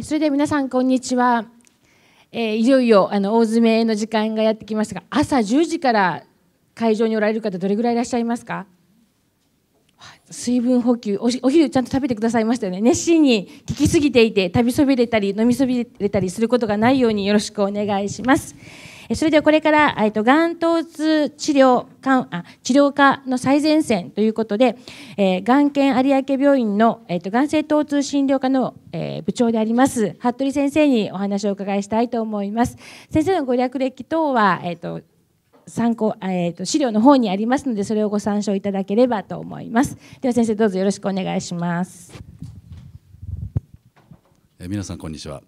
それで皆さん、こんにちは。えー、いよいよあの大詰めの時間がやってきましたが、朝10時から会場におられる方、どれぐらいいらっしゃいますか水分補給お昼ちゃんと食べてくださいましたよね。熱心に聞きすぎていて、食べそびれたり、飲みそびれたりすることがないようによろしくお願いします。それではこれから、えっと、がん疼痛治療かあ治療科の最前線ということで、えー、がん研有明病院の、えっと、がん性疼痛診療科の、えー、部長であります、服部先生にお話をお伺いしたいと思います。先生のご略歴等は、えっと、参考、えっと、資料の方にありますので、それをご参照いただければと思います。では先生、どうぞよろしくお願いします。えー、皆さん、こんにちは。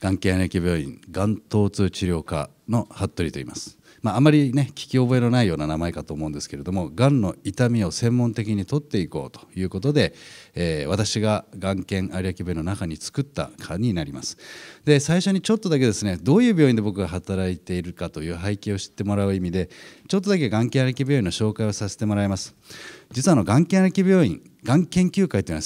眼形内科病院眼頭痛治療科の服部と言います。まあ、あまりね聞き覚えのないような名前かと思うんですけれどもがんの痛みを専門的に取っていこうということで、えー、私ががん研有明病院の中に作った科になりますで最初にちょっとだけですねどういう病院で僕が働いているかという背景を知ってもらう意味でちょっとだけがん研有明病院の紹介をさせてもらいます実はあのがん研有明病院がん研究会というのは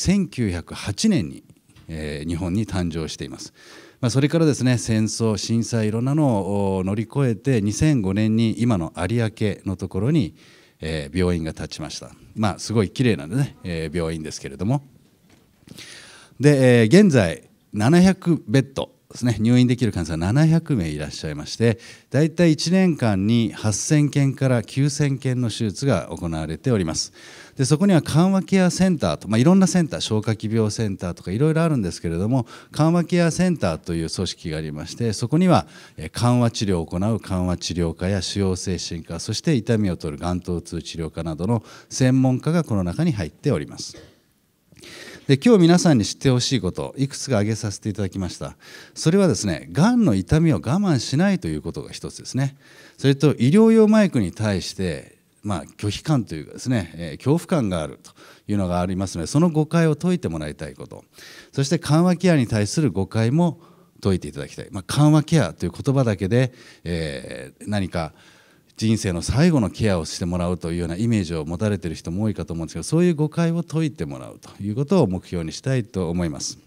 1908年に、えー、日本に誕生していますまあ、それからですね戦争震災いろんなのを乗り越えて2005年に今の有明のところに、えー、病院が建ちましたまあすごい綺麗なんでね、えー、病院ですけれどもで、えー、現在700ベッドですね入院できる患者さん700名いらっしゃいまして大体1年間に8000件から9000件の手術が行われておりますでそこには緩和ケアセンターと、まあ、いろんなセンター消化器病センターとかいろいろあるんですけれども緩和ケアセンターという組織がありましてそこには緩和治療を行う緩和治療科や腫瘍精神科そして痛みを取る眼頭痛治療科などの専門家がこの中に入っております。で今日皆さんに知ってほしいこといくつか挙げさせていただきましたそれはですねがんの痛みを我慢しないということが一つですねそれと医療用マイクに対してまあ、拒否感というかですね、えー、恐怖感があるというのがありますのでその誤解を解いてもらいたいことそして緩和ケアに対する誤解も解いていただきたい、まあ、緩和ケアという言葉だけで、えー、何か人生の最後のケアをしてもらうというようなイメージを持たれている人も多いかと思うんですがそういう誤解を解いてもらうということを目標にしたいと思います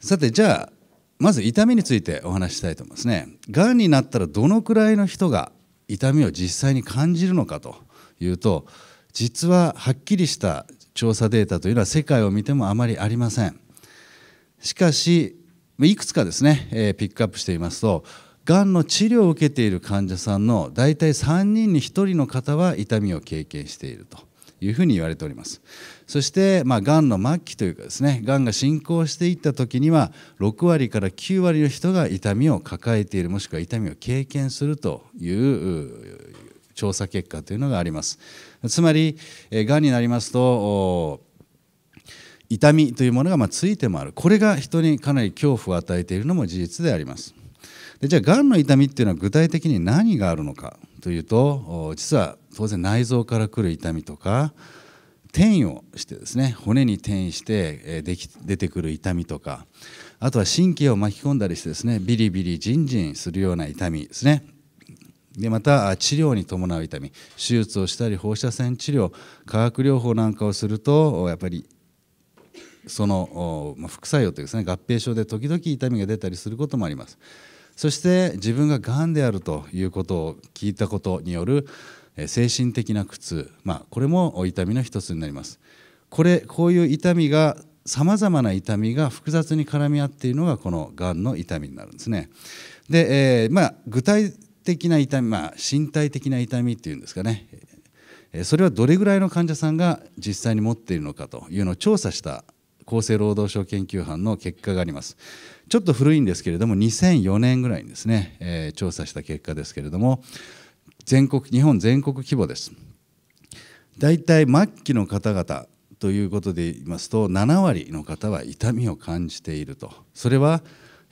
さてじゃあまず痛みについてお話したいと思いますねがんになったらどのくらいの人が痛みを実際に感じるのかというと実ははっきりした調査データというのは世界を見てもあまりありませんしかしいくつかですね、ピックアップしていますとがんの治療を受けている患者さんの大体3人に1人の方は痛みを経験していると。いうふうに言われておりますそしてまあがんの末期というかですねがんが進行していった時には6割から9割の人が痛みを抱えているもしくは痛みを経験するという調査結果というのがありますつまりがんになりますと痛みというものがまついて回るこれが人にかなり恐怖を与えているのも事実でありますでじゃあがんの痛みっていうのは具体的に何があるのかというと実は当然内臓からくる痛みとか転移をしてですね骨に転移してでき出てくる痛みとかあとは神経を巻き込んだりしてですねビリビリジンジンするような痛みですねでまた治療に伴う痛み手術をしたり放射線治療化学療法なんかをするとやっぱりその副作用というですね合併症で時々痛みが出たりすることもあります。そして自分ががんであるということを聞いたことによる精神的な苦痛、まあ、これも痛みの一つになりますこれこういう痛みがさまざまな痛みが複雑に絡み合っているのがこのがんの痛みになるんですねで、えー、まあ、具体的な痛み、まあ、身体的な痛みっていうんですかねそれはどれぐらいの患者さんが実際に持っているのかというのを調査した厚生労働省研究班の結果がありますちょっと古いんですけれども2004年ぐらいにですね、えー、調査した結果ですけれども全国日本全国規模です。大体末期の方々ということで言いますと7割の方は痛みを感じているとそれは、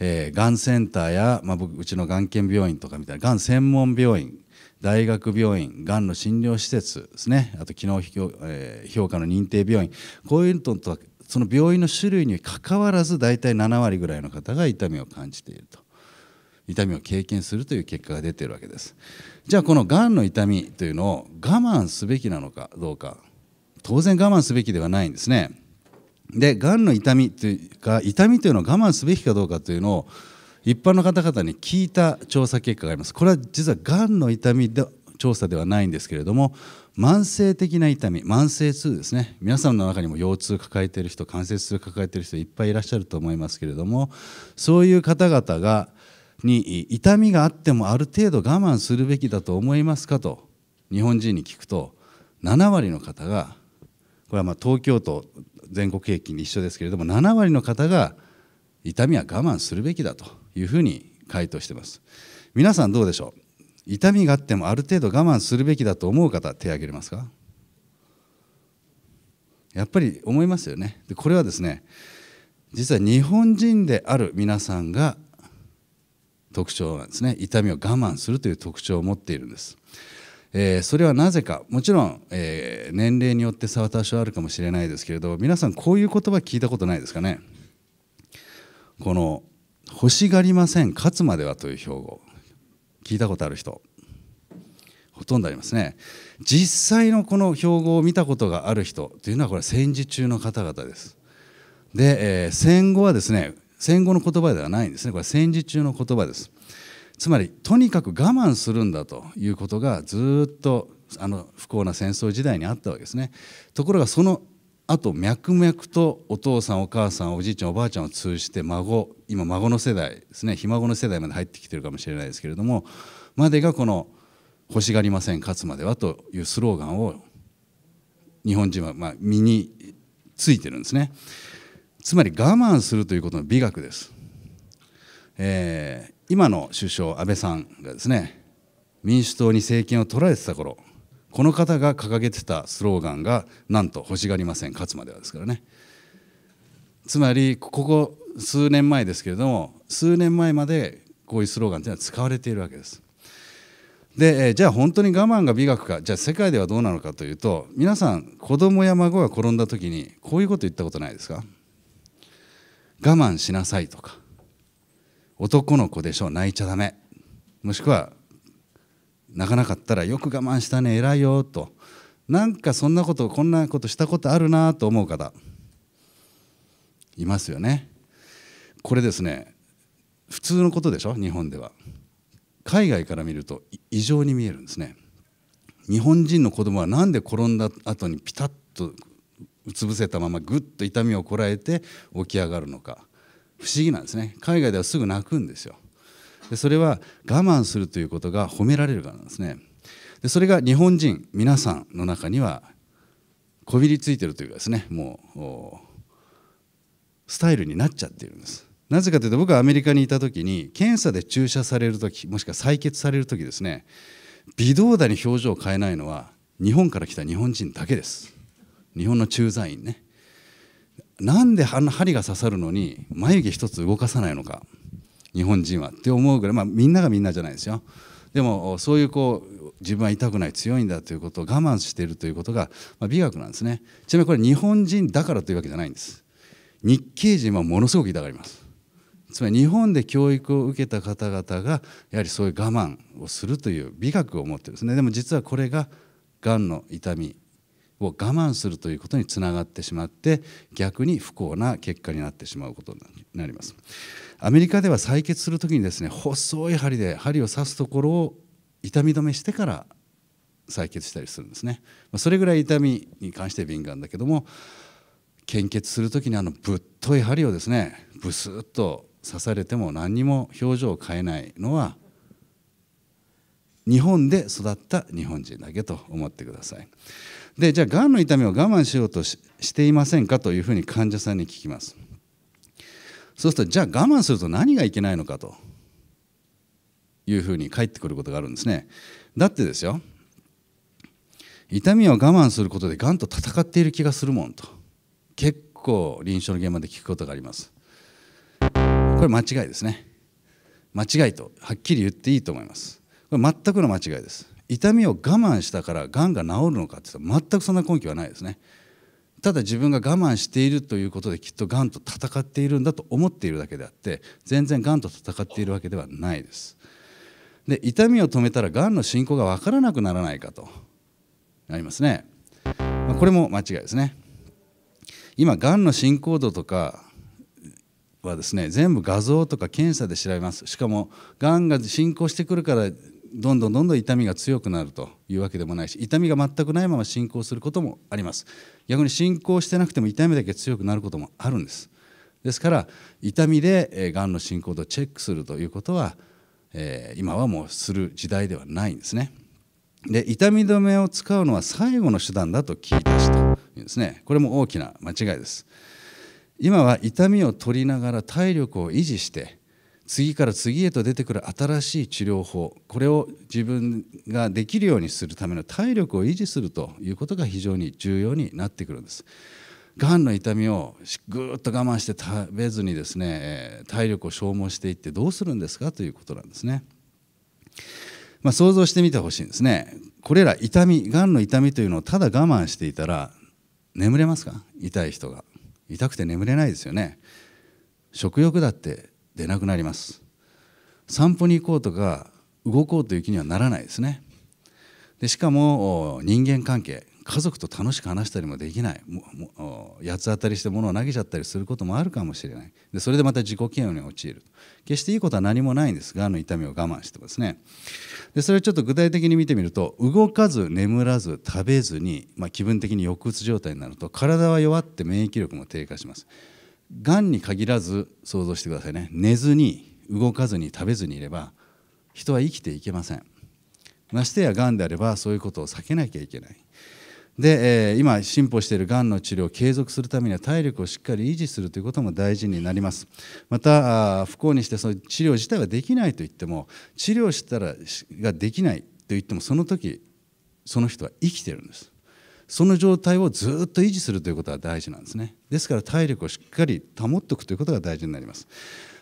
えー、がんセンターや、まあ、僕うちのがん研病院とかみたいながん専門病院大学病院がんの診療施設ですねあと機能評,、えー、評価の認定病院こういうのとその病院の種類にかかわらず大体7割ぐらいの方が痛みを感じていると痛みを経験するという結果が出ているわけですじゃあこのがんの痛みというのを我慢すべきなのかどうか当然我慢すべきではないんですねでがんの痛みというか痛みというのを我慢すべきかどうかというのを一般の方々に聞いた調査結果がありますこれは実はがんの痛みで調査ではないんですけれども慢性的な痛み慢性痛ですね皆さんの中にも腰痛抱えている人関節痛抱えている人いっぱいいらっしゃると思いますけれどもそういう方々がに痛みがあってもある程度我慢するべきだと思いますかと日本人に聞くと7割の方がこれはま東京都全国平均に一緒ですけれども7割の方が痛みは我慢するべきだというふうに回答してます皆さんどうでしょう痛みがあってもある程度我慢するべきだと思う方手を挙げれますかやっぱり思いますよねでこれはですね実は日本人である皆さんが特徴なんですね痛みを我慢するという特徴を持っているんです、えー、それはなぜかもちろん、えー、年齢によって差は多少あるかもしれないですけれど皆さんこういう言葉聞いたことないですかねこの「欲しがりません勝つまでは」という標語聞いたことある人ほとんどありますね実際のこの標語を見たことがある人というのはこれ戦時中の方々ですで、えー、戦後はですね戦後の言葉ではないんですねこれ戦時中の言葉ですつまりとにかく我慢するんだということがずっとあの不幸な戦争時代にあったわけですねところがそのあと脈々とお父さんお母さんおじいちゃんおばあちゃんを通じて孫今孫の世代ですねひ孫の世代まで入ってきてるかもしれないですけれどもまでがこの「欲しがりません勝つまでは」というスローガンを日本人はま身についてるんですねつまり我慢するということの美学です、えー、今の首相安倍さんがですね民主党に政権を取られてた頃この方が掲げてたスローガンがなんと「欲しがりません勝つまでは」ですからねつまりここ数年前ですけれども数年前までこういうスローガンというのは使われているわけです。で、えじゃあ本当に我慢が美学かじゃあ世界ではどうなのかというと皆さん子供や孫が転んだ時にこういうこと言ったことないですか我慢しなさいとか男の子でしょ泣いちゃダメもしくは泣かなかったらよく我慢したね偉いよとなんかそんなことこんなことしたことあるなと思う方いますよねこれですね普通のことでしょ日本では海外から見ると異常に見えるんですね日本人の子供はなんで転んだ後にピタッとうつ伏せたままぐっと痛みをこらえて起き上がるのか不思議なんですね海外ではすぐ泣くんですよでそれは我慢するということが褒められるからなんですねでそれが日本人皆さんの中にはこびりついてるというかですねもうスタイルになっちゃってるんですなぜかというと僕はアメリカにいた時に検査で注射される時もしくは採血される時ですね微動だに表情を変えないのは日本から来た日本人だけです日本の駐在員ねなんであんな針が刺さるのに眉毛一つ動かさないのか日本人はって思うぐらい、まあ、みんながみんなじゃないですよでもそういうこう自分は痛くない強いんだということを我慢しているということが、まあ、美学なんですねちなみにこれ日本人だからというわけじゃないんです日系人はものすごく痛がりますつまり日本で教育を受けた方々がやはりそういう我慢をするという美学を持ってるんですねでも実はこれががんの痛みを我慢するということにつながってしまって逆に不幸な結果になってしまうことになります。アメリカでは採血する時にですね細い針で針を刺すところを痛み止めしてから採血したりするんですねそれぐらい痛みに関して敏感だけども献血する時にあのぶっとい針をですねブスッと刺されても何にも表情を変えないのは日本で育った日本人だけと思ってくださいでじゃあがんの痛みを我慢しようとしていませんかというふうに患者さんに聞きますそうするとじゃあ我慢すると何がいけないのかというふうに返ってくることがあるんですねだってですよ痛みを我慢することでがんと戦っている気がするもんと結構臨床の現場で聞くことがありますこれ間違いですね間違いとはっきり言っていいと思いますこれ全くの間違いです痛みを我慢したからがんが治るのかって言ったら全くそんな根拠はないですねただ自分が我慢しているということできっとがんと戦っているんだと思っているだけであって全然がんと戦っているわけではないです。で痛みを止めたらがんの進行が分からなくならないかとなりますね。まこれも間違いですね。今がんの進行度とかはですね全部画像とか検査で調べますしかもがんが進行してくるからどんどんどんどん痛みが強くなるというわけでもないし痛みが全くないまま進行することもあります逆に進行してなくても痛みだけ強くなることもあるんですですから痛みでがんの進行度をチェックするということは、え今はもうする時代ではないんですねで痛み止めを使うのは最後の手段だと聞いた人ですねこれも大きな間違いです今は痛みを取りながら体力を維持して次から次へと出てくる新しい治療法これを自分ができるようにするための体力を維持するということが非常に重要になってくるんです。がんの痛みをぐっと我慢して食べずにですね体力を消耗していってどうするんですかということなんですね。まあ、想像してみてほしいんですね。これら痛みがんの痛みというのをただ我慢していたら眠れますか痛い人が痛くて眠れないですよね食欲だってでなくなります散歩に行こうとか動こうという気にはならないですねでしかも人間関係家族と楽しく話したりもできない八つ当たりして物を投げちゃったりすることもあるかもしれないでそれでまた自己嫌悪に陥る決していいことは何もないんですがあの痛みを我慢してますねでそれをちょっと具体的に見てみると動かず眠らず食べずに、まあ、気分的に抑うつ状態になると体は弱って免疫力も低下しますがんに限らず想像してくださいね寝ずに動かずに食べずにいれば人は生きていけませんましてやがんであればそういうことを避けなきゃいけないで、えー、今進歩しているがんの治療を継続するためには体力をしっかり維持するということも大事になりますまた不幸にしてその治療自体ができないと言っても治療したらができないと言ってもその時その人は生きてるんですその状態をずっと維持するということが大事なんですねですから体力をしっかり保っておくということが大事になります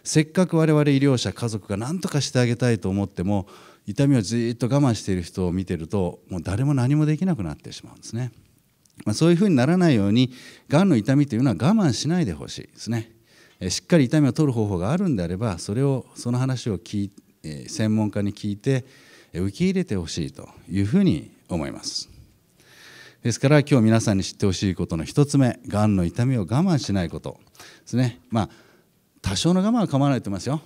せっかく我々医療者家族が何とかしてあげたいと思っても痛みをじっと我慢している人を見てるともう誰も何もできなくなってしまうんですね、まあ、そういうふうにならないようにがんの痛みというのは我慢しないでほしいですねしっかり痛みを取る方法があるんであればそれをその話を聞い専門家に聞いて受け入れてほしいというふうに思います。ですから今日皆さんに知ってほしいことの1つ目がんの痛みを我慢しないことですねまあ多少の我慢は構わないと思いますよ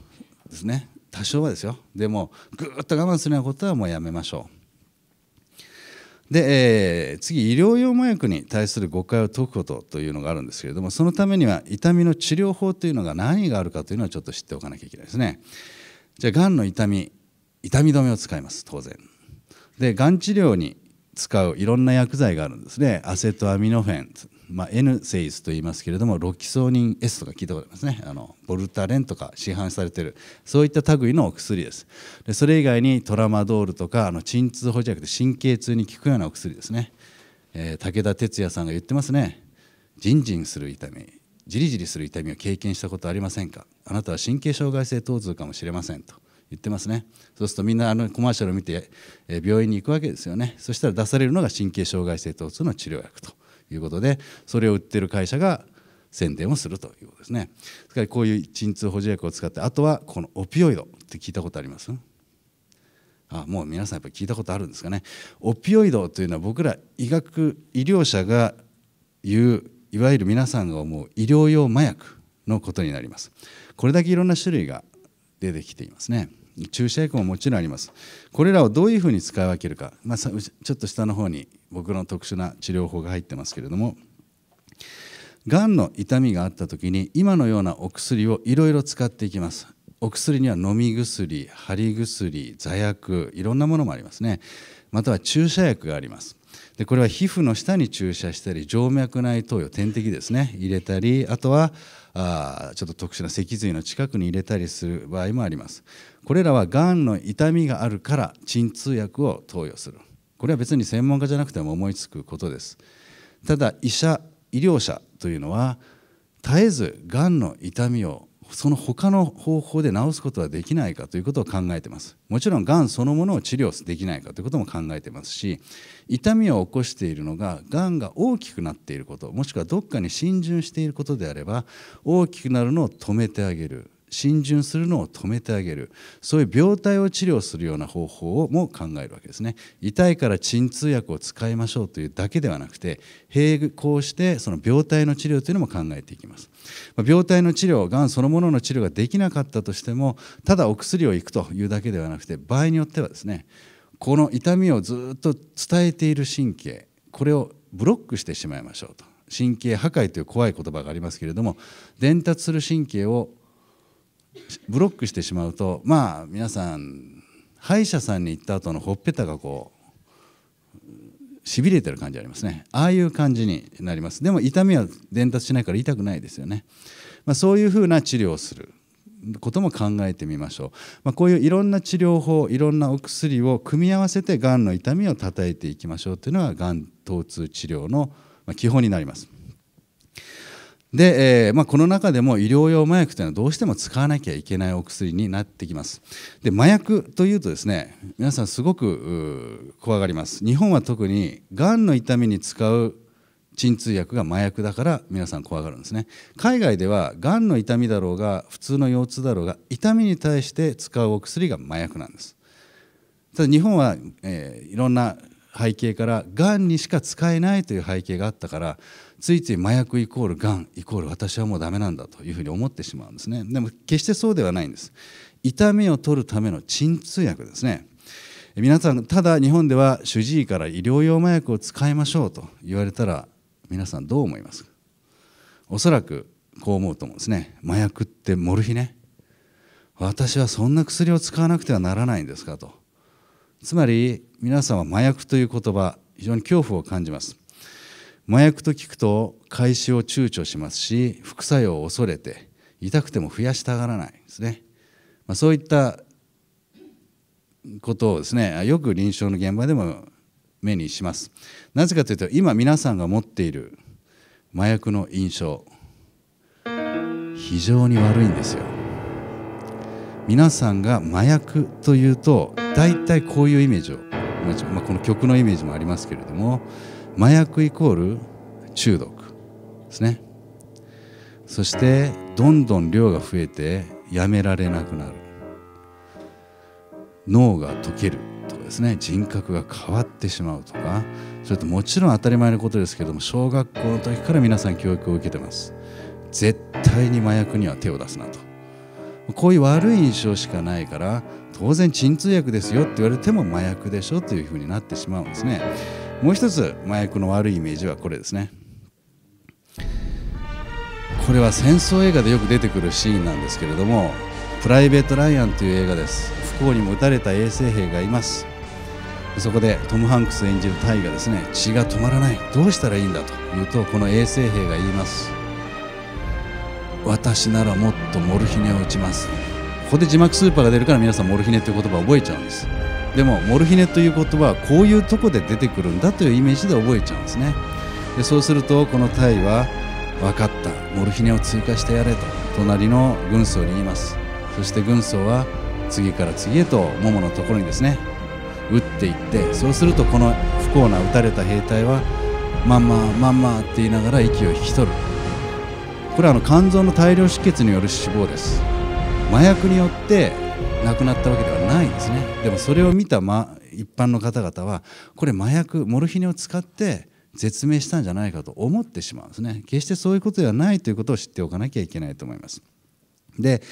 ですね多少はですよでもぐっと我慢するようなことはもうやめましょうで、えー、次医療用麻薬に対する誤解を解くことというのがあるんですけれどもそのためには痛みの治療法というのが何があるかというのはちょっと知っておかなきゃいけないですねじゃあがんの痛み痛み止めを使います当然でがん治療に使ういろんな薬剤があるんですねアセトアミノフェン、まあ、N セイズと言いますけれどもロキソニン S とか聞いたことありますねあのボルタレンとか市販されてるそういった類のお薬ですでそれ以外にトラマドールとかあの鎮痛補薬で神経痛に効くようなお薬ですね、えー、武田鉄矢さんが言ってますねジンジンする痛みじりじりする痛みを経験したことありませんかあなたは神経障害性疼痛かもしれませんと言ってますねそうするとみんなあのコマーシャルを見て、え病院に行くわけですよねそしたら出されるのが神経障害性疼痛の治療薬ということでそれを売ってる会社が宣伝をするということですねですからこういう鎮痛補助薬を使ってあとはこのオピオイドって聞いたことありますあもう皆さんやっぱり聞いたことあるんですかねオピオイドというのは僕ら医学医療者が言ういわゆる皆さんが思う医療用麻薬のことになりますこれだけいろんな種類が出てきていますね。注射薬ももちろんありますこれらをどういうふうに使い分けるか、まあ、ちょっと下の方に僕の特殊な治療法が入ってますけれどもがんの痛みがあった時に今のようなお薬をいろいろ使っていきますお薬には飲み薬貼り薬座薬いろんなものもありますねまたは注射薬がありますでこれは皮膚の下に注射したり静脈内投与点滴ですね入れたりあとはあちょっと特殊な脊髄の近くに入れたりする場合もありますこれらはがんの痛みがあるから鎮痛薬を投与するこれは別に専門家じゃなくても思いつくことですただ医者医療者というのは絶えずがんの痛みをその他の方法で治すことはできないかということを考えてますもちろんがんそのものを治療できないかということも考えてますし痛みを起こしているのががんが大きくなっていることもしくはどっかに浸潤していることであれば大きくなるのを止めてあげる浸潤するのを止めてあげるそういう病態を治療するような方法も考えるわけですね痛いから鎮痛薬を使いましょうというだけではなくて並行してその病態の治療というのも考えていきます病態の治療がんそのものの治療ができなかったとしてもただお薬をいくというだけではなくて場合によってはですねこの痛みをずっと伝えている神経これをブロックしてしまいましょうと神経破壊という怖い言葉がありますけれども伝達する神経をブロックしてしまうとまあ皆さん歯医者さんに行った後のほっぺたがこうしびれてる感じありますねああいう感じになりますでも痛みは伝達しないから痛くないですよね、まあ、そういうふうな治療をすることも考えてみましょう、まあ、こういういろんな治療法いろんなお薬を組み合わせてがんの痛みをたたえていきましょうというのががん疼痛治療の基本になりますで、えー、まあ、この中でも医療用麻薬というのはどうしても使わなきゃいけないお薬になってきますで麻薬というとですね皆さんすごく怖がります日本は特にがんの痛みに使う鎮痛薬が麻薬だから皆さん怖がるんですね海外ではがんの痛みだろうが普通の腰痛だろうが痛みに対して使うお薬が麻薬なんですただ日本は、えー、いろんな背景からがんにしか使えないという背景があったからついつい麻薬イコールがんイコール私はもうダメなんだというふうに思ってしまうんですねでも決してそうではないんです痛みを取るための鎮痛薬ですね皆さんただ日本では主治医から医療用麻薬を使いましょうと言われたら皆さんどう思いますおそらくこう思うと思うんですね麻薬ってモルヒネ私はそんな薬を使わなくてはならないんですかとつまり皆さんは麻薬という言葉非常に恐怖を感じます麻薬と聞くと開始を躊躇しますし副作用を恐れて痛くても増やしたがらないですね、まあ、そういったことをですねよく臨床の現場でも目にしますなぜかというと今皆さんが持っている麻薬の印象非常に悪いんですよ皆さんが麻薬というと大体こういうイメージを、まあ、この曲のイメージもありますけれども麻薬イコール中毒ですねそしてどんどん量が増えてやめられなくなる脳が溶けるとかですね人格が変わってしまうとかそれともちろん当たり前のことですけども小学校の時から皆さん教育を受けてます絶対に麻薬には手を出すなとこういう悪い印象しかないから当然鎮痛薬ですよって言われても麻薬でしょというふうになってしまうんですねもう一つ麻薬の悪いイメージはこれですねこれは戦争映画でよく出てくるシーンなんですけれどもプライベート・ライアンという映画です不幸にも撃たれた衛生兵がいますそこでトム・ハンクス演じるタイがですね血が止まらないどうしたらいいんだと言うとこの衛生兵が言います私ならもっとモルヒネを打ちますここで字幕スーパーが出るから皆さんモルヒネという言葉を覚えちゃうんですでもモルヒネという言葉はこういうとこで出てくるんだというイメージで覚えちゃうんですねでそうするとこのタイは分かったモルヒネを追加してやれと隣の軍曹に言いますそして軍曹は次から次へともものところにですね撃っていってそうするとこの不幸な撃たれた兵隊はまんままんまって言いながら息を引き取るこれはあの肝臓の大量出血による死亡です麻薬によって亡くなったわけではないですねでもそれを見た、ま、一般の方々はこれ麻薬モルヒネを使って絶命したんじゃないかと思ってしまうんですね決してそういうことではないということを知っておかなきゃいけないと思いますで、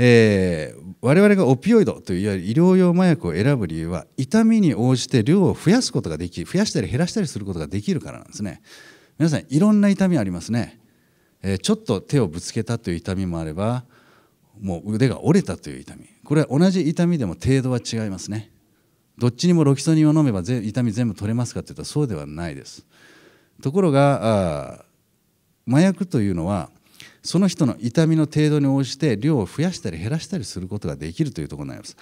えー、我々がオピオイドというわゆる医療用麻薬を選ぶ理由は痛みに応じて量を増やすことができ増やしたり減らしたりすることができるからなんですね皆さんいろんな痛みありますね、えちょっと手をぶつけたという痛みもあればもう腕が折れたという痛みこれは同じ痛みでも程度は違いますねどっちにもロキソニンを飲めば痛み全部取れますかというとそうではないですところが麻薬というのはその人の痛みの程度に応じて量を増やしたり減らしたりすることができるというところになります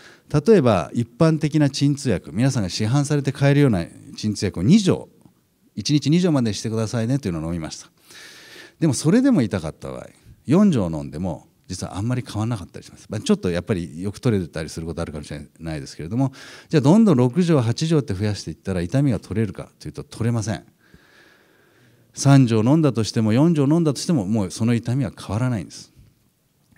例えば一般的な鎮痛薬皆さんが市販されて買えるような鎮痛薬を2錠1日2錠までしてくださいねというのを飲みましたでもそれでも痛かった場合4錠飲んでも実はあんまり変わらなかったりします、まあ、ちょっとやっぱりよく取れたりすることあるかもしれないですけれどもじゃあどんどん6畳8畳って増やしていったら痛みが取れるかというと取れません3錠飲んだとしても4錠飲んだとしてももうその痛みは変わらないんです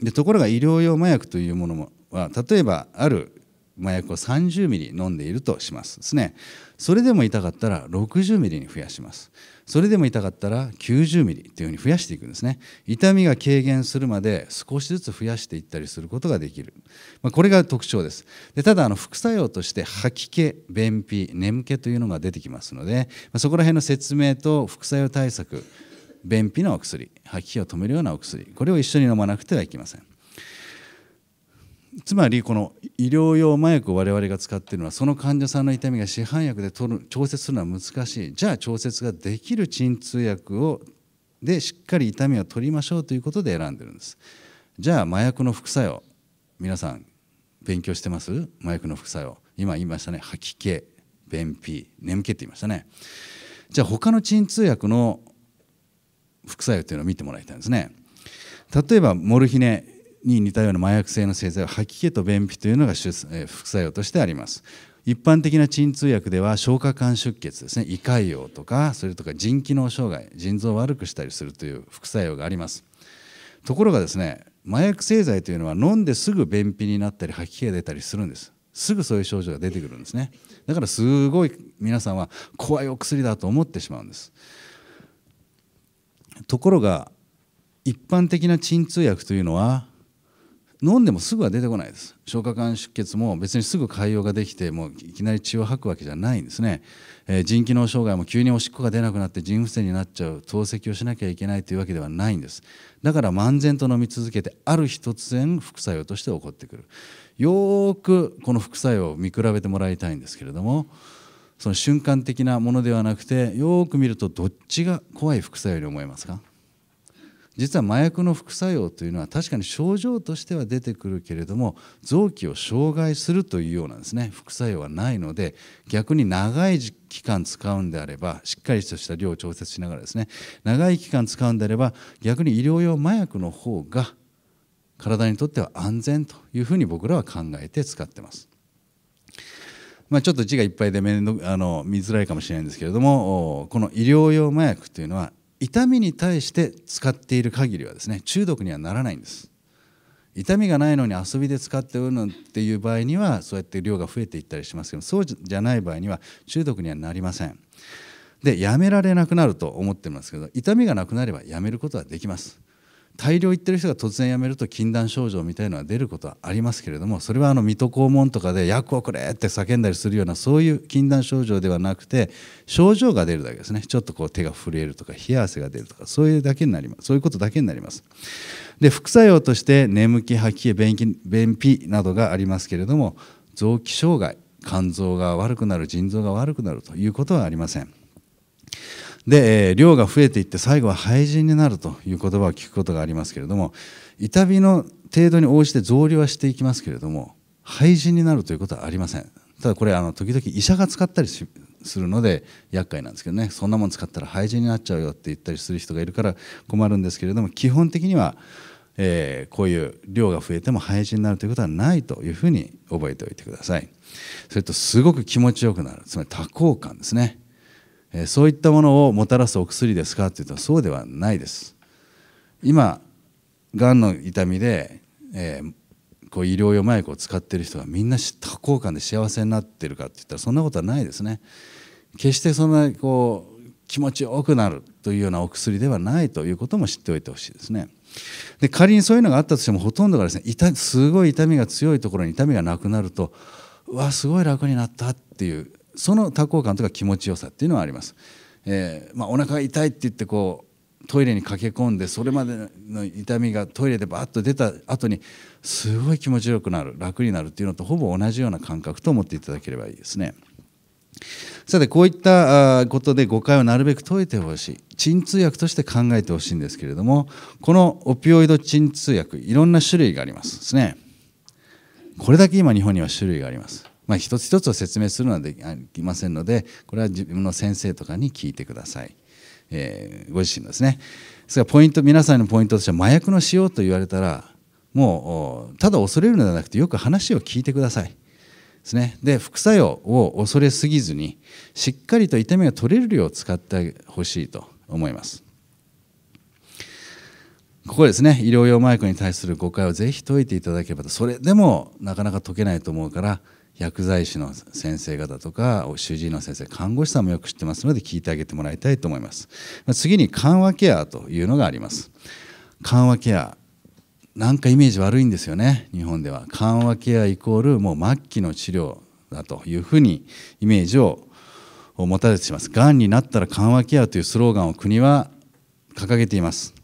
でところが医療用麻薬というものもは例えばある麻薬を30ミリ飲んでいるとしますですねそれでも痛かったら60ミリに増やしますそれでも痛かったら90ミリというふうに増やしていくんですね痛みが軽減するまで少しずつ増やしていったりすることができる、まあ、これが特徴ですでただあの副作用として吐き気便秘眠気というのが出てきますので、まあ、そこら辺の説明と副作用対策便秘のお薬吐き気を止めるようなお薬これを一緒に飲まなくてはいけませんつまりこの医療用麻薬を我々が使っているのはその患者さんの痛みが市販薬で取る調節するのは難しいじゃあ調節ができる鎮痛薬をでしっかり痛みを取りましょうということで選んでるんですじゃあ麻薬の副作用皆さん勉強してます麻薬の副作用今言いましたね吐き気便秘眠気って言いましたねじゃあ他の鎮痛薬の副作用というのを見てもらいたいんですね例えばモルヒネに似たような麻薬性の製剤は吐き気と便秘というのが副作用としてあります一般的な鎮痛薬では消化管出血ですね胃潰瘍とかそれとか腎機能障害腎臓を悪くしたりするという副作用がありますところがですね麻薬製剤というのは飲んですぐ便秘になったり吐き気が出たりするんですすぐそういう症状が出てくるんですねだからすごい皆さんは怖いお薬だと思ってしまうんですところが一般的な鎮痛薬というのは飲んでもすぐは出てこないです消化管出血も別にすぐ潰瘍ができてもういきなり血を吐くわけじゃないんですね、えー、腎機能障害も急におしっこが出なくなって腎不全になっちゃう透析をしなきゃいけないというわけではないんですだから漫然と飲み続けてある日突然副作用として起こってくるよーくこの副作用を見比べてもらいたいんですけれどもその瞬間的なものではなくてよーく見るとどっちが怖い副作用に思いますか実は麻薬の副作用というのは確かに症状としては出てくるけれども臓器を障害するというようなですね副作用はないので逆に長い期間使うんであればしっかりとした量を調節しながらですね長い期間使うんであれば逆に医療用麻薬の方が体にとっては安全というふうに僕らは考えて使ってます。まあ、ちょっと字がいっぱいであの見づらいかもしれないんですけれどもこの医療用麻薬というのは痛みに対して使っている限りはですね中毒にはならないんです痛みがないのに遊びで使っておるのっていう場合にはそうやって量が増えていったりしますけどそうじゃない場合には中毒にはなりませんでやめられなくなると思ってますけど痛みがなくなればやめることはできます大量行ってる人が突然辞めると禁断症状みたいのは出ることはありますけれどもそれはあの水戸黄門とかで「薬をくれ!」って叫んだりするようなそういう禁断症状ではなくて症状が出るだけですねちょっとこう手が震えるとか冷や汗が出るとかそういうだけになりますそういうことだけになります。で副作用として眠気吐き気便秘などがありますけれども臓器障害肝臓が悪くなる腎臓が悪くなるということはありません。で、えー、量が増えていって最後は廃人になるという言葉を聞くことがありますけれども痛みの程度に応じて増量はしていきますけれども廃人になるということはありませんただこれあの時々医者が使ったりするので厄介なんですけどねそんなもん使ったら廃人になっちゃうよって言ったりする人がいるから困るんですけれども基本的には、えー、こういう量が増えても廃人になるということはないというふうに覚えておいてくださいそれとすごく気持ちよくなるつまり多幸感ですねえそういったものをもたらすお薬ですかっていうとそうではないです今がんの痛みで、えー、こう医療用麻薬を使ってる人がみんな多幸感で幸せになってるかっていったらそんなことはないですね決してそんなにこう気持ちよくなるというようなお薬ではないということも知っておいてほしいですねで仮にそういうのがあったとしてもほとんどがですね痛すごい痛みが強いところに痛みがなくなるとわすごい楽になったっていうその多幸感とか気持ちよさっていうのはあります。えーまあ、お腹が痛いって言ってこうトイレに駆け込んでそれまでの痛みがトイレでバッと出た後にすごい気持ちよくなる楽になるっていうのとほぼ同じような感覚と思っていただければいいですね。さてこういったことで誤解をなるべく解いてほしい鎮痛薬として考えてほしいんですけれどもこのオピオイド鎮痛薬いろんな種類がありますですねこれだけ今日本には種類がありますまあ、一つ一つを説明するのはできませんのでこれは自分の先生とかに聞いてください、えー、ご自身のですねそれからポイント皆さんのポイントとしては麻薬の使用と言われたらもうただ恐れるのではなくてよく話を聞いてくださいですねで副作用を恐れすぎずにしっかりと痛みが取れる量を使ってほしいと思いますここですね医療用麻薬に対する誤解をぜひ解いていただければとそれでもなかなか解けないと思うから薬剤師の先生方とか主治医の先生看護師さんもよく知ってますので聞いてあげてもらいたいと思います次に緩和ケアというのがあります緩和ケアなんかイメージ悪いんですよね日本では緩和ケアイコールもう末期の治療だというふうにイメージを持たれてしますがんになったら緩和ケアというスローガンを国は掲げています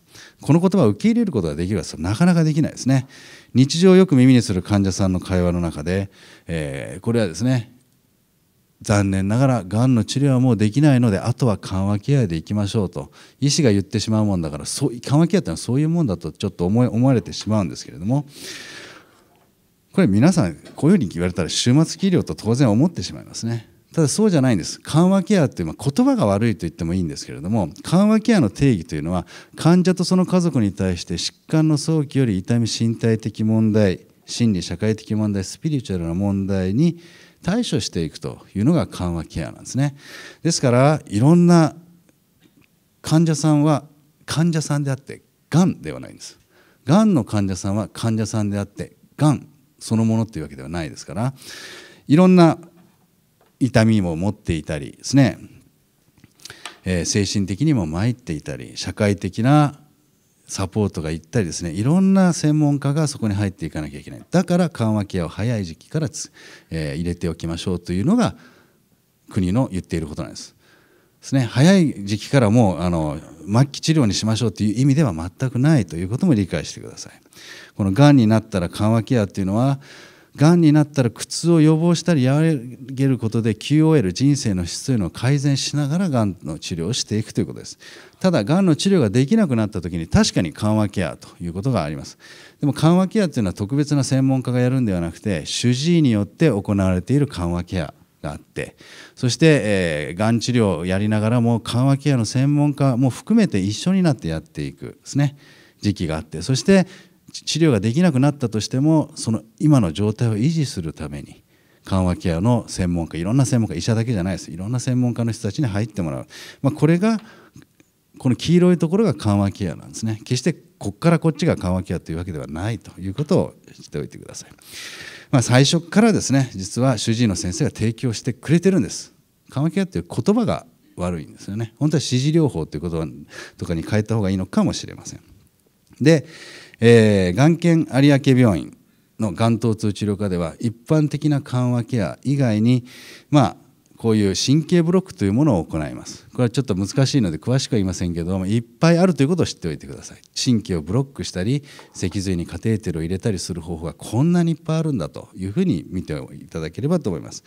この言葉を受け入れることができるはなかなかできないですね日常よく耳にする患者さんの会話の中で、えー、これはですね残念ながらがんの治療はもうできないのであとは緩和ケアでいきましょうと医師が言ってしまうもんだからそう緩和ケアってのはそういうもんだとちょっと思い思われてしまうんですけれどもこれ皆さんこういうふうに言われたら終末期医療と当然思ってしまいますねただそうじゃないんです緩和ケアっていう、のは言葉が悪いと言ってもいいんですけれども緩和ケアの定義というのは患者とその家族に対して疾患の早期より痛み身体的問題心理社会的問題スピリチュアルな問題に対処していくというのが緩和ケアなんですねですからいろんな患者さんは患者さんであってがんではないんですがんの患者さんは患者さんであってがんそのものっていうわけではないですからいろんな痛みも持っていたりですね、えー、精神的にも参っていたり社会的なサポートが行ったりですねいろんな専門家がそこに入っていかなきゃいけないだから緩和ケアを早い時期からえー、入れておきましょうというのが国の言っていることなんです。ですね、早い時期からもうあの末期治療にしましょうという意味では全くないということも理解してください。このがんになったら緩和ケアっていうのはがんになったら苦痛を予防したり和らげることで QOL 人生の質というのを改善しながらがんの治療をしていくということですただがんの治療ができなくなった時に確かに緩和ケアということがありますでも緩和ケアというのは特別な専門家がやるんではなくて主治医によって行われている緩和ケアがあってそして、えー、がん治療をやりながらも緩和ケアの専門家も含めて一緒になってやっていくですね時期があってそして治療ができなくなったとしてもその今の状態を維持するために緩和ケアの専門家いろんな専門家医者だけじゃないですいろんな専門家の人たちに入ってもらう、まあ、これがこの黄色いところが緩和ケアなんですね決してこっからこっちが緩和ケアというわけではないということを知っておいてください、まあ、最初からですね実は主治医の先生が提供してくれてるんです緩和ケアという言葉が悪いんですよね本当は支持療法という言葉とかに変えた方がいいのかもしれませんでえー、がん研有明病院のがん疼痛治療科では一般的な緩和ケア以外に、まあ、こういう神経ブロックというものを行いますこれはちょっと難しいので詳しくは言いませんけどもいっぱいあるということを知っておいてください神経をブロックしたり脊髄にカテーテルを入れたりする方法がこんなにいっぱいあるんだというふうに見ていただければと思います、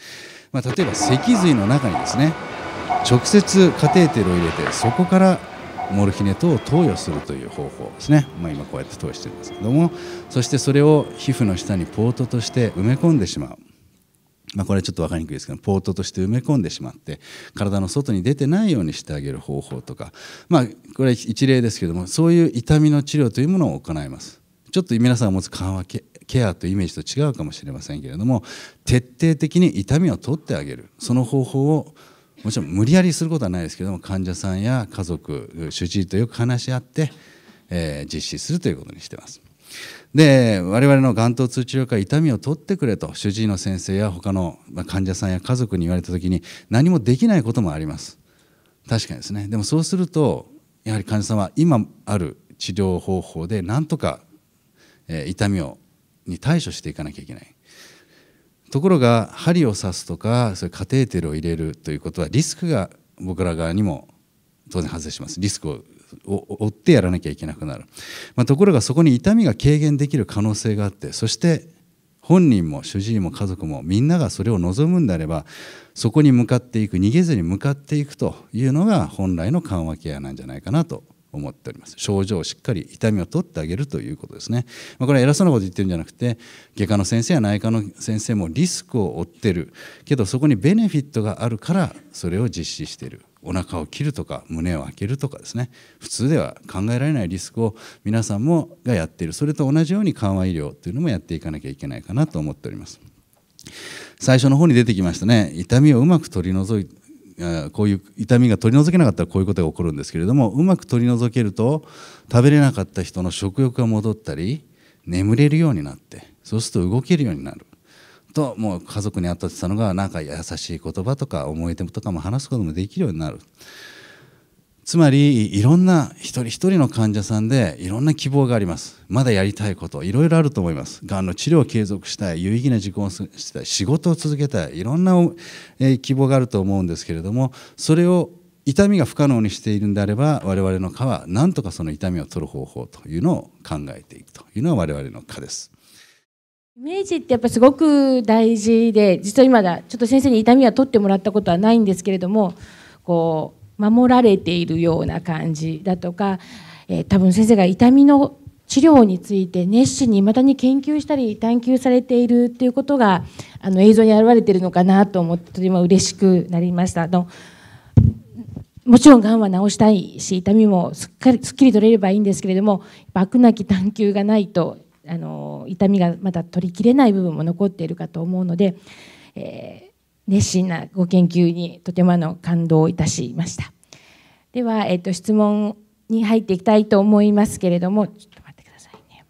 まあ、例えば脊髄の中にですね直接カテーテルを入れてそこからモルヒネトを投与するという方法ですね、まあ、今こうやって投与してるんですけどもそしてそれを皮膚の下にポートとして埋め込んでしまう。まあ、これはちょっと分かりにくいですけどポートとして埋め込んでしまって体の外に出てないようにしてあげる方法とか、まあ、これは一例ですけどもそういう痛みの治療というものを行いますちょっと皆さんが持つ緩和ケアというイメージと違うかもしれませんけれども徹底的に痛みを取ってあげるその方法をもちろん無理やりすることはないですけども患者さんや家族主治医とよく話し合って、えー、実施するということにしてます。で我々のがん疼痛治療科痛みを取ってくれと主治医の先生や他の患者さんや家族に言われた時に何もできないこともあります確かにですねでもそうするとやはり患者さんは今ある治療方法でなんとか痛みをに対処していかなきゃいけないところが針を刺すとかそれカテーテルを入れるということはリスクが僕ら側にも当然発生しますリスクを負ってやらなきゃいけなくなる、まあ、ところがそこに痛みが軽減できる可能性があってそして本人も主治医も家族もみんながそれを望むんであればそこに向かっていく逃げずに向かっていくというのが本来の緩和ケアなんじゃないかなと思っております症状をしっかり痛みを取ってあげるということですね、まあ、これは偉そうなこと言ってるんじゃなくて外科の先生や内科の先生もリスクを負ってるけどそこにベネフィットがあるからそれを実施してるお腹を切るとか胸を開けるとかですね普通では考えられないリスクを皆さんもがやっているそれと同じように緩和医療というのもやっていかなきゃいけないかなと思っております最初の方に出てきましたね痛みをうまく取り除いこういう痛みが取り除けなかったらこういうことが起こるんですけれどもうまく取り除けると食べれなかった人の食欲が戻ったり眠れるようになってそうすると動けるようになるともう家族に当たってたのがなんか優しい言葉とか思い出とかも話すこともできるようになる。つまりいろんな一人一人の患者さんでいろんな希望がありますまだやりたいこといろいろあると思いますがんの治療を継続したい有意義な時間をしたい仕事を続けたいいろんな、え希望があると思うんですけれどもそれを痛みが不可能にしているんであれば我々の科は何とかその痛みを取る方法というのを考えていくというのが我々の科です。イメージってやっぱすごく大事で実は今だちょっと先生に痛みは取ってもらったことはないんですけれどもこう守られているような感じだとか、えー、多分先生が痛みの治療について熱心にまだに研究したり探求されているっていうことがあの映像に現れているのかなと思ってとても嬉しくなりました。あのもちろんがんは治したいし痛みもすっかりすっきり取れればいいんですけれどもくなき探求がないとあの痛みがまだ取りきれない部分も残っているかと思うので、えー熱心なご研究にとてもあの感動いたしました。では、えっと、質問に入っていきたいと思いますけれども、ちょっと待ってくださいね。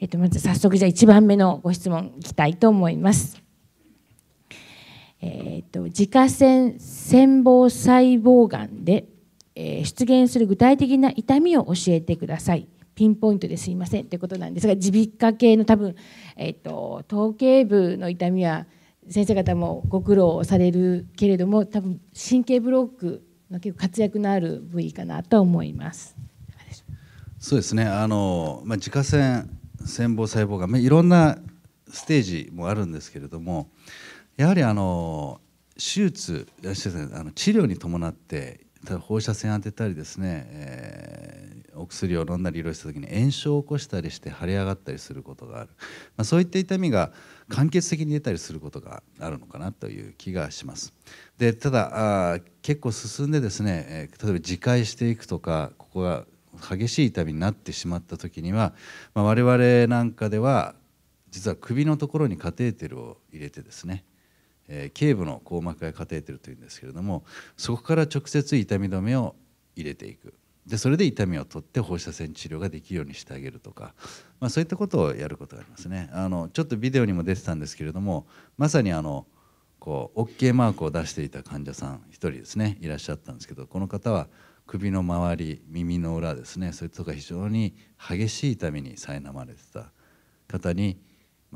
えっと、まず早速じゃあ1番目のご質問いきたいと思います。えっと、自家腺繊胞細胞がんで、え出現する具体的な痛みを教えてください。ピンポイントですいませんということなんですが耳鼻科系の多分、えっと頭頸部の痛みは先生方もご苦労されるけれども多分神経ブロックの結構活躍のある部位かなと思います。そうですねあの、まあ、自家腺腺房細胞がいろんなステージもあるんですけれどもやはりあの手術あの治療に伴って放射線当てたりですね、えお薬を飲んだりいろいろした時に炎症を起こしたりして腫れ上がったりすることがある、まあ、そういった痛みが間欠的に出たりすることがあるのかなという気がします。でただあ結構進んでですね、え例えば自戒していくとかここが激しい痛みになってしまった時には、まあ、我々なんかでは実は首のところにカテーテルを入れてですねえー、頸部の硬膜外カテーテルというんですけれどもそこから直接痛み止めを入れていくでそれで痛みを取って放射線治療ができるようにしてあげるとか、まあ、そういったことをやることがありますねあのちょっとビデオにも出てたんですけれどもまさにあのこう OK マークを出していた患者さん1人ですねいらっしゃったんですけどこの方は首の周り耳の裏ですねそういったとこが非常に激しい痛みに苛まれてた方に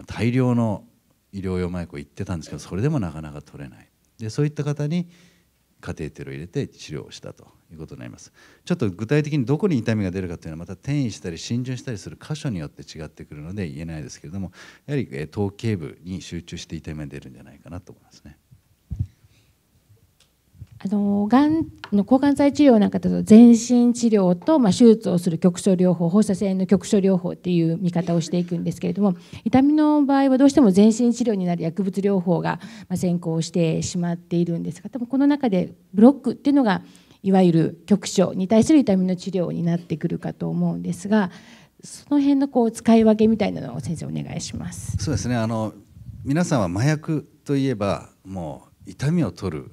大量の医療用マイクを言ってたんですけどそれでもなかなか取れないでそういった方にカテーテルを入れて治療をしたということになりますちょっと具体的にどこに痛みが出るかというのはまた転移したり浸潤したりする箇所によって違ってくるので言えないですけれどもやはり頭頸部に集中して痛みが出るんじゃないかなと思いますね。あのがんの抗がん剤治療なんかだと全身治療と、まあ、手術をする局所療法放射線の局所療法っていう見方をしていくんですけれども痛みの場合はどうしても全身治療になる薬物療法が先行してしまっているんですが多分この中でブロックっていうのがいわゆる局所に対する痛みの治療になってくるかと思うんですがその辺のこう使い分けみたいなのを先生お願いします。そうですねあの皆さんは麻薬といえばもう痛みを取る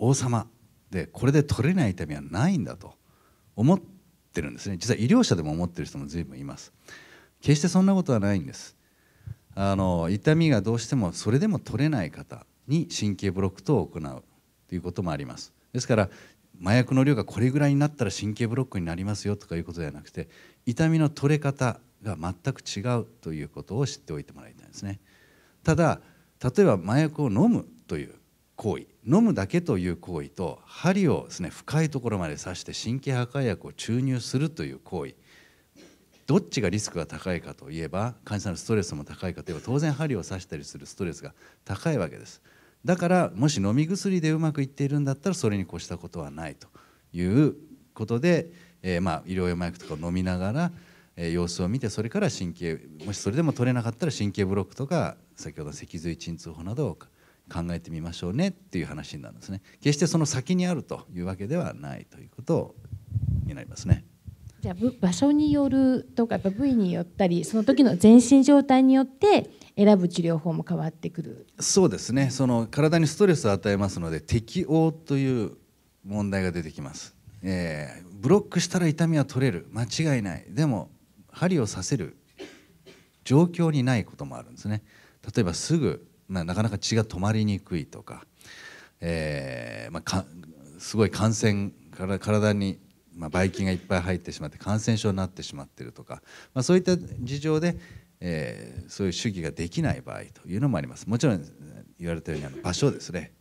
王様でこれで取れない痛みはないんだと思ってるんですね実は医療者でも思ってる人も随分います決してそんなことはないんですあの痛みがどうしてもそれでも取れない方に神経ブロック等を行うということもありますですから麻薬の量がこれぐらいになったら神経ブロックになりますよとかいうことではなくて痛みの取れ方が全く違うということを知っておいてもらいたいんですねただ例えば麻薬を飲むという行為飲むだけという行為と針をですね深いところまで刺して神経破壊薬を注入するという行為どっちがリスクが高いかといえば患者さんのストレスも高いかといえば当然針を刺したりするストレスが高いわけですだからもし飲み薬でうまくいっているんだったらそれに越したことはないということで、えー、まあ医療用麻薬とかを飲みながら、え様子を見てそれから神経もしそれでも取れなかったら神経ブロックとか先ほどの脊髄鎮痛法などを考えてみましょうねっていう話になるんですね決してその先にあるというわけではないということになりますねじゃあ場所によるとかやっぱ部位によったりその時の全身状態によって選ぶ治療法も変わってくるそうですねその体にストレスを与えますので適応という問題が出てきます、えー、ブロックしたら痛みは取れる間違いないでも針を刺せる状況にないこともあるんですね例えばすぐなかなか血が止まりにくいとか,、えーまあ、すごい感染から体に、まあ、ばい菌がいっぱい入ってしまって感染症になってしまってるとか、まあ、そういった事情で、えー、そういう手技ができない場合というのもあります。もちろん言われたようにあの場所ですね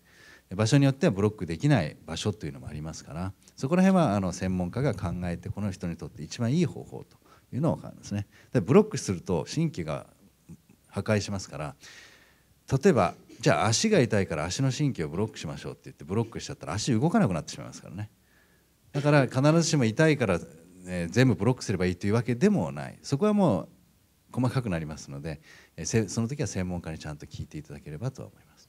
場所によってはブロックできない場所というのもありますからそこら辺はあの専門家が考えてこの人にとって一番いい方法というのを考んですね。でブロックすると神経が破壊しますから例えばじゃあ足が痛いから足の神経をブロックしましょうって言ってブロックしちゃったら足動かなくなってしまいますからねだから必ずしも痛いから、え全部ブロックすればいいというわけでもないそこはもう細かくなりますので、えその時は専門家にちゃんと聞いていただければと思います。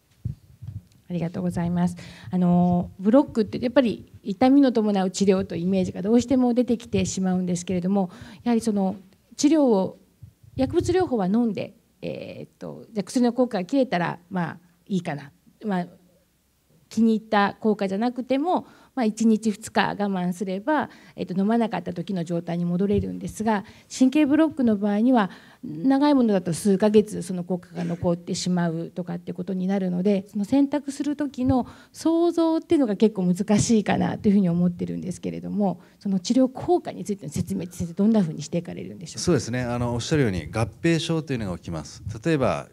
ありがとうございます。あのブロックってやっぱり痛みの伴う治療というイメージがどうしても出てきてしまうんですけれども、やはりその治療を薬物療法は飲んでえー、っとじゃ薬の効果が切れたらまあいいかな、まあ、気に入った効果じゃなくてもまあ、1日2日我慢すれば、えー、と飲まなかった時の状態に戻れるんですが神経ブロックの場合には長いものだと数ヶ月その効果が残ってしまうとかってことになるのでその選択する時の想像っていうのが結構難しいかなというふうに思ってるんですけれどもその治療効果についての説明先てどんなふうにしていかれるんでしょうかそうですねあのおっしゃるように合併症というのが起きます。例えば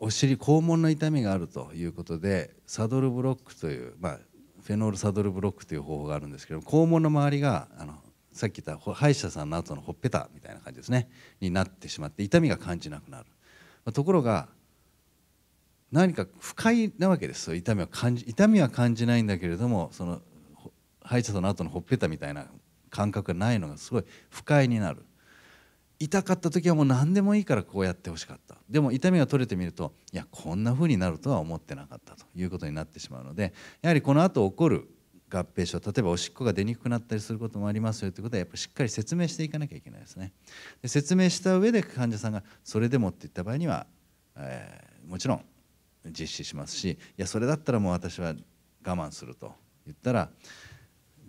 お尻肛門の痛みがあるということでサドルブロックという、まあ、フェノールサドルブロックという方法があるんですけど肛門の周りがあのさっき言った歯医者さんの後のほっぺたみたいな感じですねになってしまって痛みが感じなくなる、まあ、ところが何か不快なわけですよ痛みは感じ痛みは感じないんだけれどもその歯医者さんの後のほっぺたみたいな感覚がないのがすごい不快になる痛かった時はもう何でもいいからこうやってほしかったでも痛みが取れてみるといやこんな風になるとは思ってなかったということになってしまうのでやはりこの後起こる合併症例えばおしっこが出にくくなったりすることもありますよということはやっぱりしっかり説明していかなきゃいけないですねで説明した上で患者さんがそれでもって言った場合には、えー、もちろん実施しますしいやそれだったらもう私は我慢すると言ったら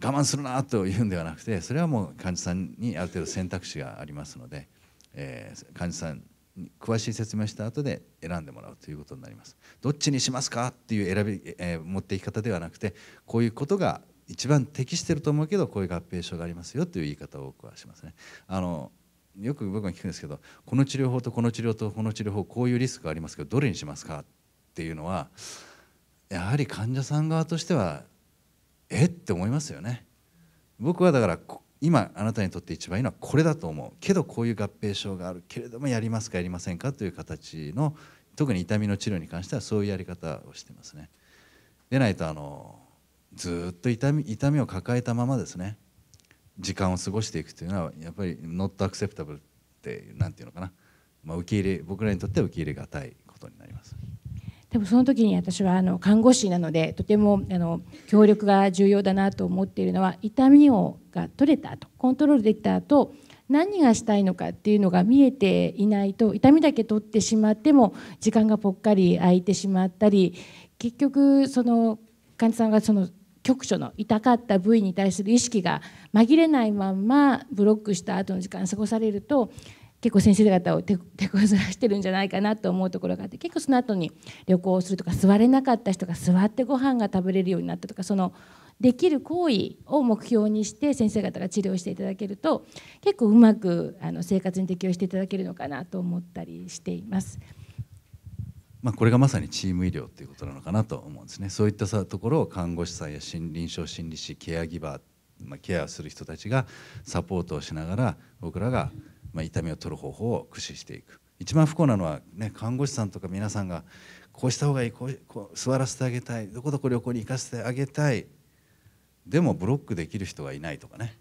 我慢するなというんではなくてそれはもう患者さんにある程度選択肢がありますので、えー、患者さんに詳しい説明した後で選んでもらうということになりますどっちにしますかっていう選び、えー、持っていき方ではなくてこういうことが一番適してると思うけどこういう合併症がありますよという言い方を僕はしますね。あのよく僕が聞くんですけどこの治療法とこの治療とこの治療法こういうリスクがありますけどどれにしますかっていうのはやはり患者さん側としてはえって思いますよね僕はだから今あなたにとって一番いいのはこれだと思うけどこういう合併症があるけれどもやりますかやりませんかという形の特に痛みの治療に関してはそういうやり方をしてますねでないとあのずっと痛み痛みを抱えたままですね時間を過ごしていくというのはやっぱりノットアクセプタブルって何て言うのかな、まあ、受け入れ僕らにとっては受け入れがたいことになります。でもその時に私はあの看護師なのでとてもあの協力が重要だなと思っているのは痛みをが取れたとコントロールできた後何がしたいのかっていうのが見えていないと痛みだけ取ってしまっても時間がぽっかり空いてしまったり結局その患者さんがその局所の痛かった部位に対する意識が紛れないまんまブロックした後の時間過ごされると結構先生方を手こずらしてるんじゃないかなと思うところがあって結構その後に旅行をするとか座れなかった人が座ってご飯が食べれるようになったとかそのできる行為を目標にして先生方が治療していただけると結構うまくあの生活に適応していただけるのかなと思ったりしています。まあ、これがまさにチーム医療っていうことなのかなと思うんですね。そういったさところを看護師さんや臨床心理士ケアギバー、まあ、ケアする人たちがサポートをしながら僕らが、うんまあ、痛みを取る方法を駆使していく一番不幸なのは、ね、看護師さんとか皆さんがこうした方がいいこうこう座らせてあげたいどこどこ旅行に行かせてあげたいでもブロックできる人はいないとかね、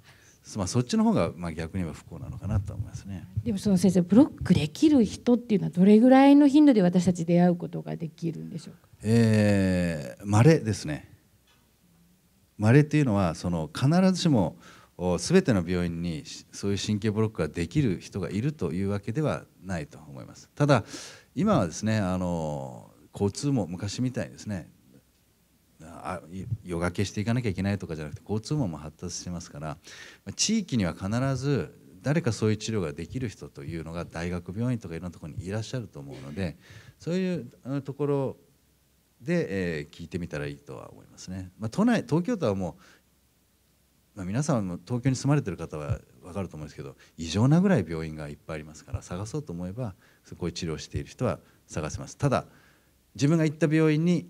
まあ、そっちの方がまあ逆には不幸なのかなと思いますねでもその先生ブロックできる人っていうのはどれぐらいの頻度で私たち出会うことができるんでしょうかえー、稀ですねまれっていうのはその必ずしも全ての病院にそういう神経ブロックができる人がいるというわけではないと思いますただ今はですねあの交通も昔みたいにですね夜がけしていかなきゃいけないとかじゃなくて交通網も発達してますから地域には必ず誰かそういう治療ができる人というのが大学病院とかいろんなところにいらっしゃると思うのでそういうところで、え聞いてみたらいいとは思いますね、まあ、都内東京都はもうまあ、皆さんも東京に住まれてる方は分かると思うんですけど異常なぐらい病院がいっぱいありますから探そうと思えばそこで治療している人は探せますただ自分が行った病院に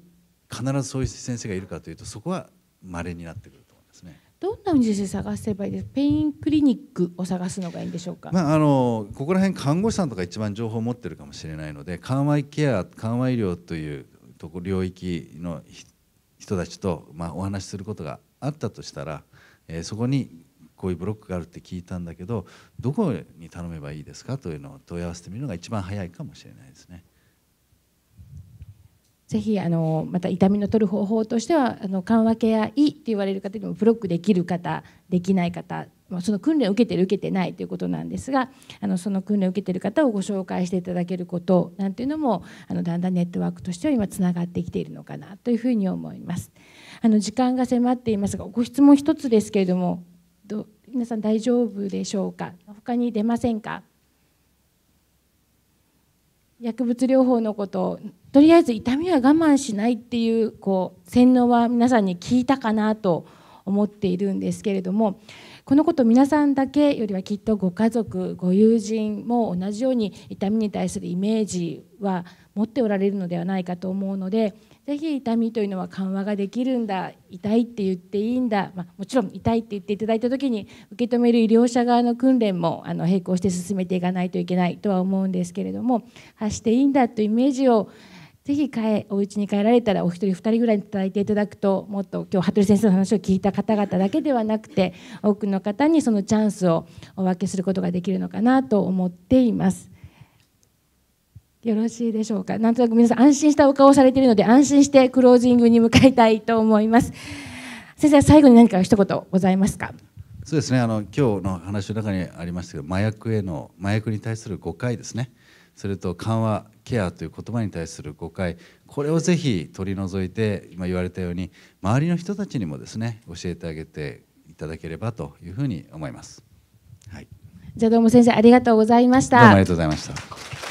必ずそういう先生がいるかというとそこは稀になってくると思いますね。どんな先生探せばいいですペインクリニックを探すのがいいんでしょうか、まあ、あのここら辺看護師さんとか一番情報を持ってるかもしれないので緩和ケア緩和医療というとこ領域の人たちと、まあ、お話しすることがあったとしたらえそこにこういうブロックがあるって聞いたんだけどどこに頼めばいいですかというのを問い合わせてみるのが一番早いかもしれないですね。ぜひあのまた痛みの取る方法としてはあの緩和ケア医って言われる方にもブロックできる方できない方その訓練を受けてる受けてないということなんですがあのその訓練を受けてる方をご紹介していただけることなんていうのもあのだんだんネットワークとしては今つながってきているのかなというふうに思います。あの時間が迫っていますがご質問1つですけれどもど皆さん大丈夫でしょうか他に出ませんか薬物療法のこととりあえず痛みは我慢しないっていうこう洗脳は皆さんに聞いたかなと思っているんですけれどもこのこと皆さんだけよりはきっとご家族ご友人も同じように痛みに対するイメージは持っておられるのではないかと思うので是非痛みというのは緩和ができるんだ痛いって言っていいんだ、まあ、もちろん痛いって言っていただいた時に受け止める医療者側の訓練もあの並行して進めていかないといけないとは思うんですけれども発していいんだというイメージをぜひ変えお家に帰られたらお一人二人ぐらい頂いていただくともっと今日服部先生の話を聞いた方々だけではなくて多くの方にそのチャンスをお分けすることができるのかなと思っています。よろしいでしょうか。なんとなく皆さん安心したお顔をされているので、安心してクロージングに向かいたいと思います。先生、最後に何か一言ございますか。そうですね。あの今日の話の中にありましたけど、麻薬への麻薬に対する誤解ですね。それと緩和ケアという言葉に対する誤解これをぜひ取り除いて今言われたように周りの人たちにもですね教えてあげていただければというふうに思います。はい。じゃあどうも先生ありがとうございました。どうもありがとうございました。